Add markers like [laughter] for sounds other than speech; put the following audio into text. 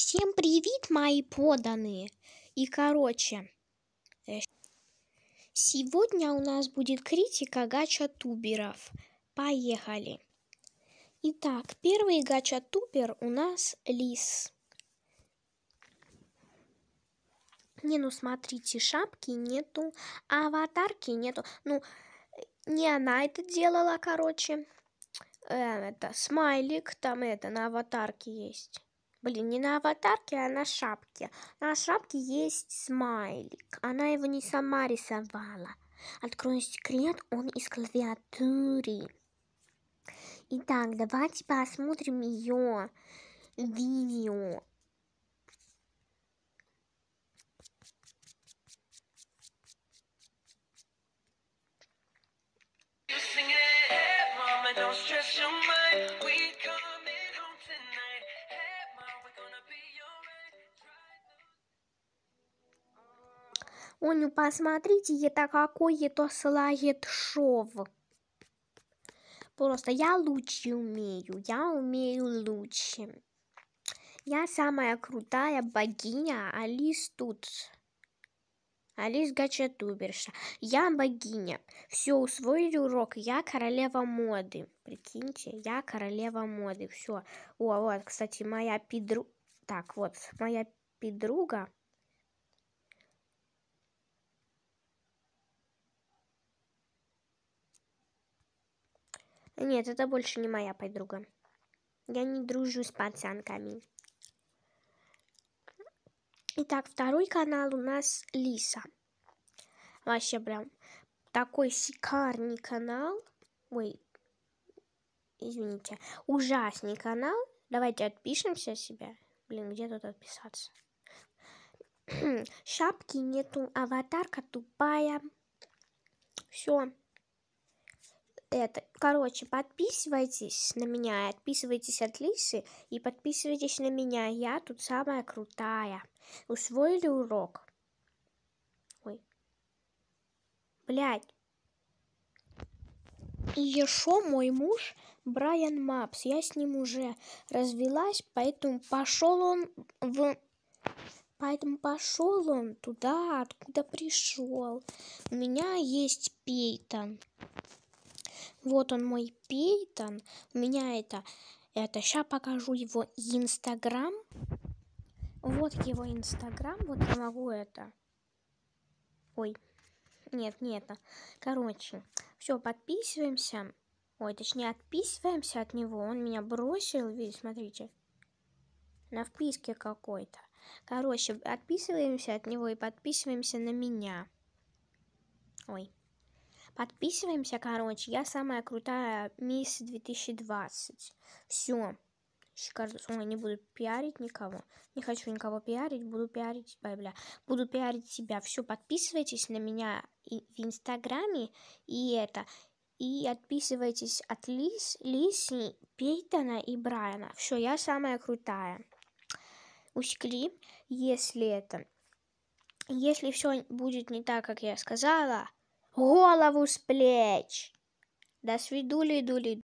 Всем привет, мои поданные! И, короче, э, сегодня у нас будет критика гача-туберов. Поехали! Итак, первый гача-тубер у нас лис. Не, ну смотрите, шапки нету, аватарки нету. Ну, не она это делала, короче. Э, это смайлик, там это на аватарке есть. Блин, не на аватарке, а на шапке. На шапке есть смайлик. Она его не сама рисовала. Открою секрет, он из клавиатуры. Итак, давайте посмотрим ее видео. Don't stress your mind, we come Он, ну посмотрите, это какой, это слайд шов. Просто я лучше умею, я умею лучше. Я самая крутая богиня Алис тут. Алис Гачатуберша. Я богиня. Все, усвоили урок. Я королева моды. Прикиньте, я королева моды. Все. О, вот, кстати, моя пидру... Так, вот, моя подруга Нет, это больше не моя подруга. Я не дружу с пацанками. Итак, второй канал у нас Лиса. Вообще прям такой шикарный канал. Ой, извините. Ужасный канал. Давайте отпишемся от себя. Блин, где тут отписаться? [clears throat] Шапки нету, аватарка тупая. Все это. Короче, подписывайтесь на меня, отписывайтесь от Лисы и подписывайтесь на меня. Я тут самая крутая. Усвоили урок? Ой. Блядь. еще мой муж Брайан Мапс. Я с ним уже развелась, поэтому пошел он в... Поэтому пошел он туда, откуда пришел. У меня есть Пейтон. Вот он мой Пейтон. У меня это... Это, сейчас покажу его Инстаграм. Вот его Инстаграм. Вот я могу это... Ой. Нет, нет. А. Короче, все, подписываемся. Ой, точнее, отписываемся от него. Он меня бросил, видите, смотрите. На вписке какой-то. Короче, отписываемся от него и подписываемся на меня. Ой. Подписываемся, короче. Я самая крутая мисс 2020. Все. Шикарно. Ой, не буду пиарить никого. Не хочу никого пиарить. Буду пиарить, бля, бля. Буду пиарить себя. Все, подписывайтесь на меня и в Инстаграме. И это. И отписывайтесь от Лис, Лиси, Пейтона и Брайана. Все, я самая крутая. Усекли, если это... Если все будет не так, как я сказала, голову с плеч. До свидули-дули.